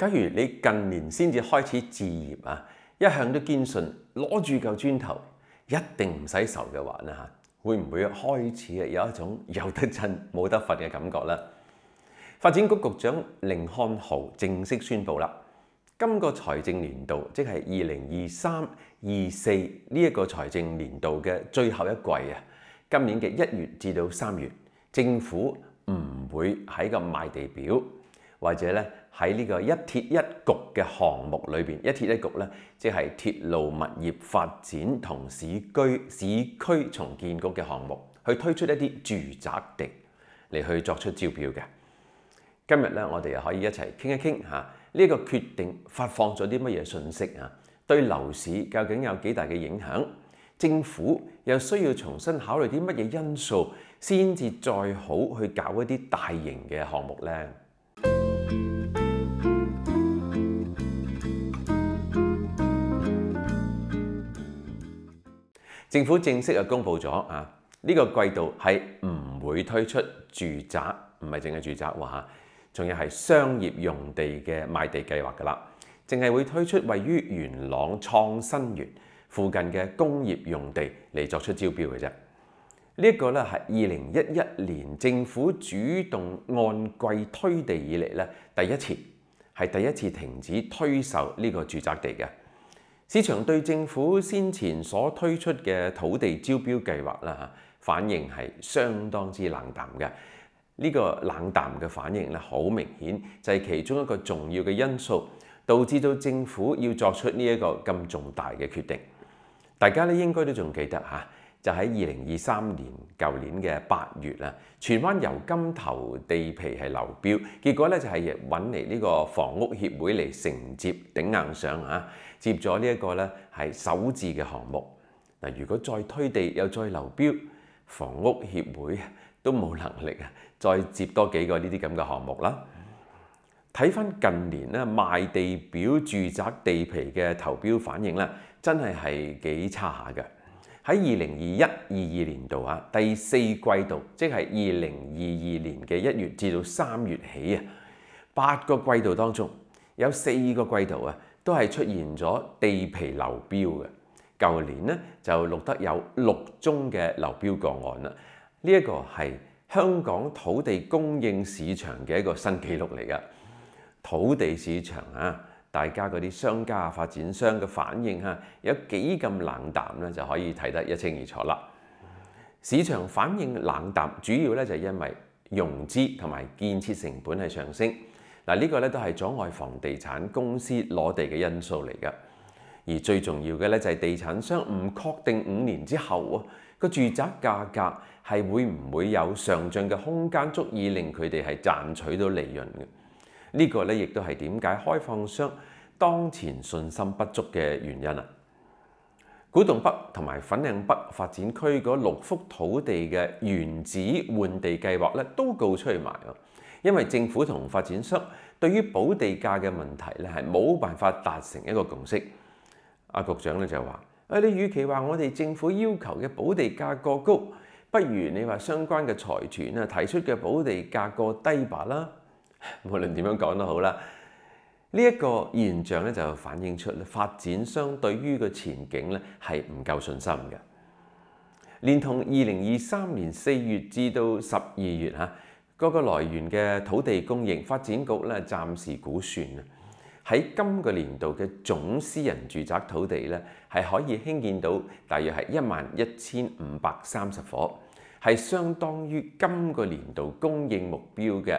假如你近年先至開始置業啊，一向都堅信攞住嚿磚頭一定唔使愁嘅話咧嚇，會唔會開始啊有一種有得震冇得瞓嘅感覺咧？發展局局長凌漢豪正式宣布啦，今個財政年度即係二零二三二四呢一個財政年度嘅最後一季啊，今年嘅一月至到三月，政府唔會喺個賣地表或者咧。喺呢個一鐵一局嘅項目裏邊，一鐵一局咧，即係鐵路物業發展同市居市區重建局嘅項目，去推出一啲住宅地嚟去作出招標嘅。今日咧，我哋可以一齊傾一傾嚇，呢個決定發放咗啲乜嘢信息啊？對樓市究竟有幾大嘅影響？政府又需要重新考慮啲乜嘢因素先至再好去搞一啲大型嘅項目咧？政府正式又公布咗啊！呢個季度係唔會推出住宅，唔係淨係住宅話，仲要係商業用地嘅賣地計劃㗎啦，淨係會推出位於元朗創新園附近嘅工業用地嚟作出招標嘅啫。呢一個咧係二零一一年政府主動按季推地以嚟咧第一次，係第一次停止推售呢個住宅地嘅。市場對政府先前所推出嘅土地招標計劃啦，反應係相當之冷淡嘅。呢個冷淡嘅反應咧，好明顯就係其中一個重要嘅因素，導致到政府要作出呢一個咁重大嘅決定。大家咧應該都仲記得嚇。就喺二零二三年舊年嘅八月啊，荃灣油金頭地皮係流標，結果咧就係揾嚟呢個房屋協會嚟承接頂硬上啊，接咗呢一個咧係首置嘅項目。嗱，如果再推地又再流標，房屋協會都冇能力啊，再接多幾個呢啲咁嘅項目啦。睇翻近年咧賣地表住宅地皮嘅投標反應咧，真係係幾差下嘅。喺二零二一二二年度啊，第四季度，即系二零二二年嘅一月至到三月起啊，八个季度当中有四个季度啊，都系出现咗地皮流标嘅。旧年呢，就录得有六宗嘅流标个案啦，呢一个系香港土地供应市场嘅一个新纪录嚟噶。土地市场啊。大家嗰啲商家、發展商嘅反應嚇，有幾咁冷淡咧，就可以睇得一清二楚啦。市場反應冷淡，主要咧就係因為融資同埋建設成本係上升。嗱，呢個咧都係阻礙房地產公司攞地嘅因素嚟嘅。而最重要嘅咧就係地產商唔確定五年之後啊個住宅價格係會唔會有上漲嘅空間，足以令佢哋係賺取到利潤嘅。呢個咧，亦都係點解開放商當前信心不足嘅原因啊！古洞北同埋粉嶺北發展區嗰六幅土地嘅原址換地計劃咧，都告出去埋咯。因為政府同發展商對於保地價嘅問題咧，係冇辦法達成一個共識。阿局長咧就話：，誒，你與其話我哋政府要求嘅保地價過高，不如你話相關嘅財團啊提出嘅保地價過低吧啦。无论点样讲都好啦，呢一个现象咧就反映出发展商对于個前景咧系唔够信心嘅。连同二零二三年四月至到十二月吓，嗰个来源嘅土地供应，发展局咧暂时估算啊，喺今个年度嘅总私人住宅土地咧系可以兴建到大约系一万一千五百三十伙，系相当于今个年度供应目标嘅。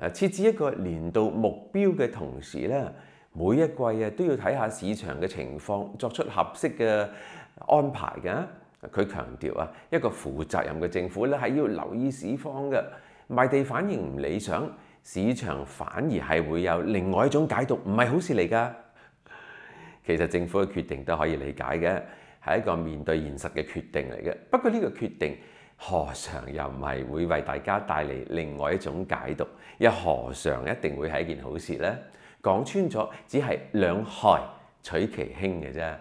誒設置一個年度目標嘅同時咧，每一季啊都要睇下市場嘅情況，作出合適嘅安排㗎。佢強調啊，一個負責任嘅政府咧係要留意市況嘅賣地反應唔理想，市場反而係會有另外一種解讀，唔係好事嚟㗎。其實政府嘅決定都可以理解嘅，係一個面對現實嘅決定嚟嘅。不過呢個決定。何常又唔係會為大家帶嚟另外一種解讀？又何常一定會係一件好事呢？講穿咗，只係兩害取其輕嘅啫。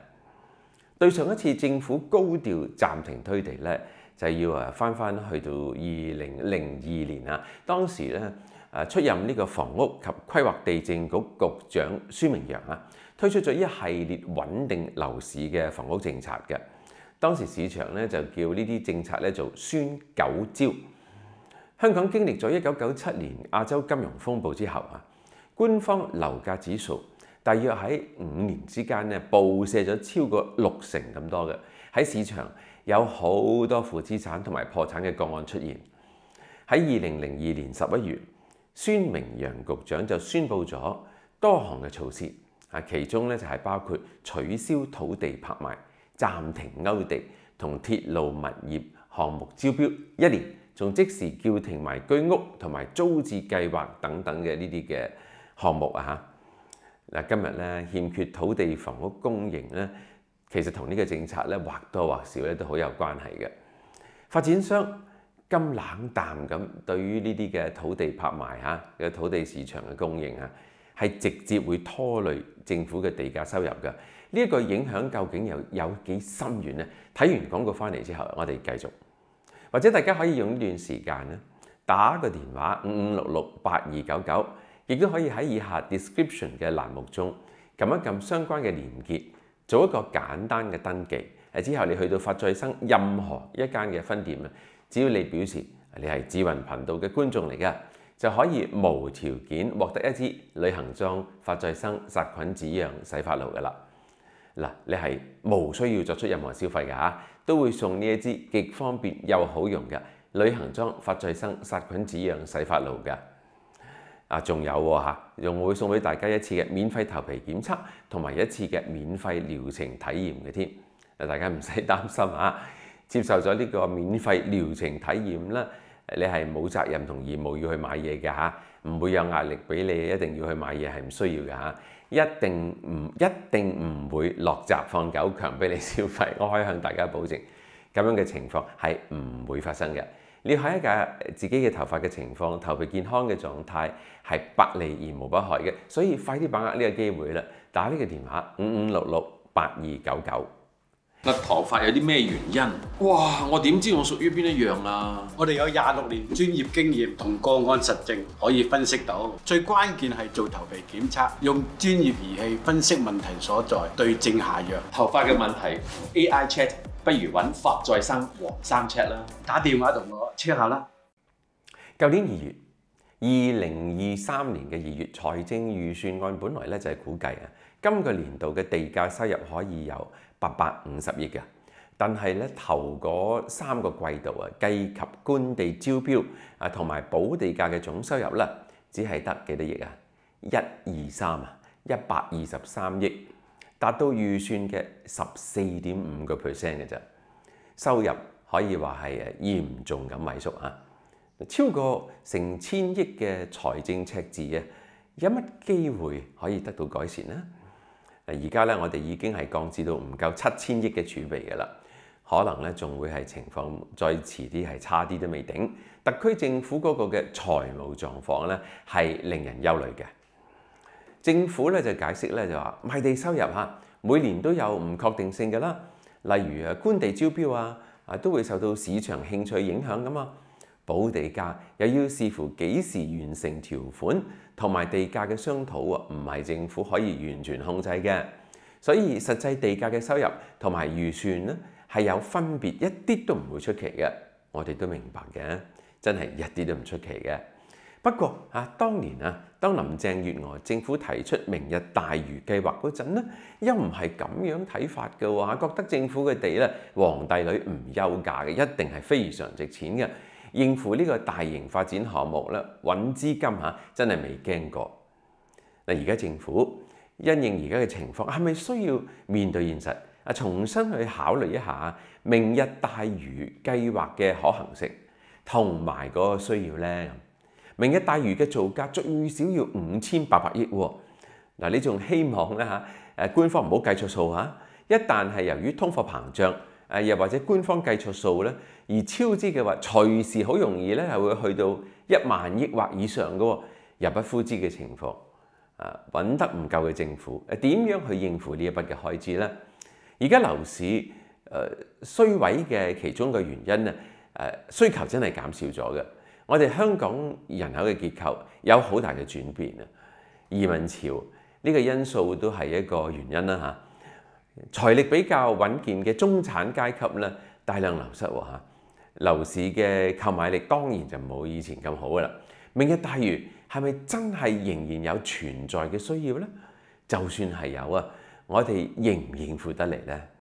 對上一次政府高調暫停推地咧，就要誒翻翻去到二零零二年啊，當時咧出任呢個房屋及規劃地政局局長蘇明揚啊，推出咗一系列穩定樓市嘅房屋政策嘅。當時市場咧就叫呢啲政策咧做孫九招。香港經歷咗一九九七年亞洲金融風暴之後啊，官方樓價指數大約喺五年之間咧暴跌咗超過六成咁多嘅。喺市場有好多負資產同埋破產嘅個案出現。喺二零零二年十一月，孫明揚局長就宣布咗多項嘅措施啊，其中咧就係包括取消土地拍賣。暫停勾地同鐵路物業項目招標一年，仲即時叫停埋居屋同埋租置計劃等等嘅呢啲嘅項目啊！嗱，今日咧欠缺土地房屋供應咧，其實同呢個政策咧或多或少咧都好有關係嘅。發展商咁冷淡咁對於呢啲嘅土地拍賣嚇嘅土地市場嘅供應啊，係直接會拖累政府嘅地價收入嘅。呢一句影響究竟有有幾深遠咧？睇完廣告翻嚟之後，我哋繼續，或者大家可以用呢段時間咧打個電話五五六六八二九九，亦都可以喺以下 description 嘅欄目中撳一撳相關嘅連結，做一個簡單嘅登記。誒之後你去到發再生任何一間嘅分店咧，只要你表示你係智雲頻道嘅觀眾嚟嘅，就可以無條件獲得一支旅行裝發再生殺菌止癢洗髮露噶啦。嗱，你係無需要作出任何消費嘅嚇，都會送呢一支極方便又好用嘅旅行裝發再生殺菌止癢洗髮露嘅。啊，仲有嚇，仲會送俾大家一次嘅免費頭皮檢測，同埋一次嘅免費療程體驗嘅添。大家唔使擔心嚇，接受咗呢個免費療程體驗啦。你係冇責任同義務要去買嘢嘅嚇，唔會有壓力俾你一定要去買嘢係唔需要嘅嚇，一定唔一定唔會落閘放狗強俾你消費，我可以向大家保證，咁樣嘅情況係唔會發生嘅。你睇一下自己嘅頭髮嘅情況，頭皮健康嘅狀態係百利而無不害嘅，所以快啲把握呢個機會啦，打呢個電話五五六六八二九九。甩頭髮有啲咩原因？哇！我點知我屬於邊一樣啊？我哋有廿六年專業經驗同個案實證，可以分析到。最關鍵係做頭皮檢測，用專業儀器分析問題所在，對症下藥。頭髮嘅問題，AI check 不如揾發再生黃生 check 啦。打電話同我 c h e c k 下啦。舊年二月，二零二三年嘅二月，財政預算案本來咧就係估計啊。今個年度嘅地價收入可以有八百五十億嘅，但係咧頭嗰三個季度啊，計及官地招標啊同埋補地價嘅總收入咧，只係得幾多億啊？一、二、三啊，一百二十三億，達到預算嘅十四點五個 percent 嘅啫。收入可以話係誒嚴重咁萎縮啊！超過成千億嘅財政赤字啊，有乜機會可以得到改善咧？而家咧，我哋已經係降至到唔夠七千億嘅儲備嘅啦，可能咧仲會係情況再遲啲係差啲都未頂。特區政府嗰個嘅財務狀況咧係令人憂慮嘅。政府咧就解釋咧就話賣地收入嚇每年都有唔確定性嘅啦，例如啊官地招標啊啊都會受到市場興趣影響噶嘛。保地價又要視乎幾時完成條款，同埋地價嘅商討啊，唔係政府可以完全控制嘅，所以實際地價嘅收入同埋預算咧係有分別，一啲都唔會出奇嘅。我哋都明白嘅，真係一啲都唔出奇嘅。不過啊，當年啊，當林鄭月娥政府提出明日大魚計劃嗰陣咧，又唔係咁樣睇法嘅喎，覺得政府嘅地咧皇帝女唔休假嘅，一定係非常值錢嘅。應付呢個大型發展項目咧，揾資金嚇真係未驚過。嗱，而家政府因應而家嘅情況，係咪需要面對現實啊，重新去考慮一下明日大漁計劃嘅可行性同埋個需要咧？明日大漁嘅造價最少要五千八百億喎。嗱，你仲希望咧嚇？官方唔好計錯數啊！一旦係由於通貨膨脹。誒又或者官方計錯數咧，而超支嘅話，隨時好容易咧係會去到一萬億或以上嘅喎，入不敷支嘅情況，啊，揾得唔夠嘅政府誒點樣去應付呢一筆嘅開支咧？而家樓市誒衰位嘅其中嘅原因咧，誒需求真係減少咗嘅。我哋香港人口嘅結構有好大嘅轉變啊，移民潮呢個因素都係一個原因啦嚇。財力比較穩健嘅中產階級咧，大量流失喎嚇，樓市嘅購買力當然就冇以前咁好噶啦。明日大魚係咪真係仍然有存在嘅需要呢？就算係有啊，我哋應唔應付得嚟呢？